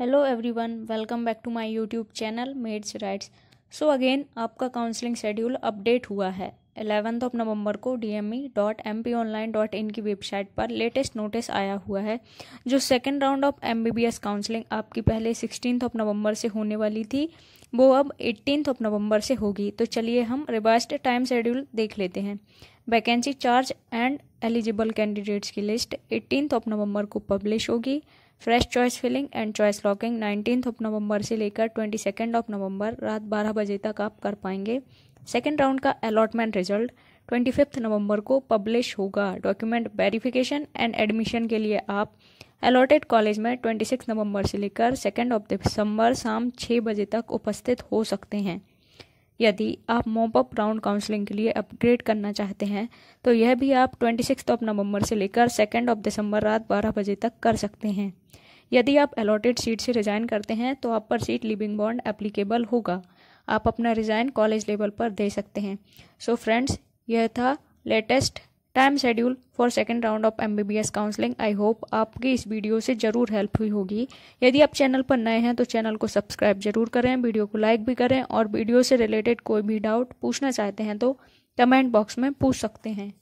hello everyone welcome back to my YouTube channel meds rights so again आपका counselling schedule update हुआ है eleventh of November को D M E dot M P online dot in की website पर latest notice आया हुआ है जो second round of M B B S counselling आपकी पहले सिक्सटीन ऑफ नवंबर से होने वाली थी वो अब एट्टीन ऑफ नवंबर से होगी तो चलिए हम रिवाइज टाइम शेड्यूल देख लेते हैं vacancy charge and eligible candidates की लिस्ट एट्टीन ऑफ नवंबर को पब्लिश होगी fresh choice filling and choice locking nineteen of November से लेकर ट्वेंटी सेकेंड ऑफ नवंबर रात बारह बजे तक आप कर पाएंगे सेकेंड राउंड का allotment result twenty fifth November को पब्लिश होगा डॉक्यूमेंट वेरिफिकेशन एंड एडमिशन के लिए आप अलॉटेड कॉलेज में ट्वेंटी सिक्स नवंबर से लेकर सेकेंड ऑफ दिसंबर शाम छः बजे तक उपस्थित हो सकते हैं यदि आप मॉपअप राउंड काउंसलिंग के लिए अपग्रेड करना चाहते हैं तो यह भी आप ट्वेंटी सिक्स ऑफ नवंबर से लेकर सेकेंड ऑफ दिसंबर रात बारह बजे तक कर सकते हैं यदि आप अलॉटेड सीट से रिज़ाइन करते हैं तो आप पर सीट लिविंग बॉन्ड एप्लीकेबल होगा आप अपना रिज़ाइन कॉलेज लेवल पर दे सकते हैं सो so फ्रेंड्स यह था latest time schedule for second round of M B B S counselling I hope आपकी इस वीडियो से ज़रूर हेल्प हुई होगी यदि आप चैनल पर नए हैं तो चैनल को सब्सक्राइब जरूर करें वीडियो को लाइक भी करें और वीडियो से रिलेटेड कोई भी डाउट पूछना चाहते हैं तो कमेंट बॉक्स में पूछ सकते हैं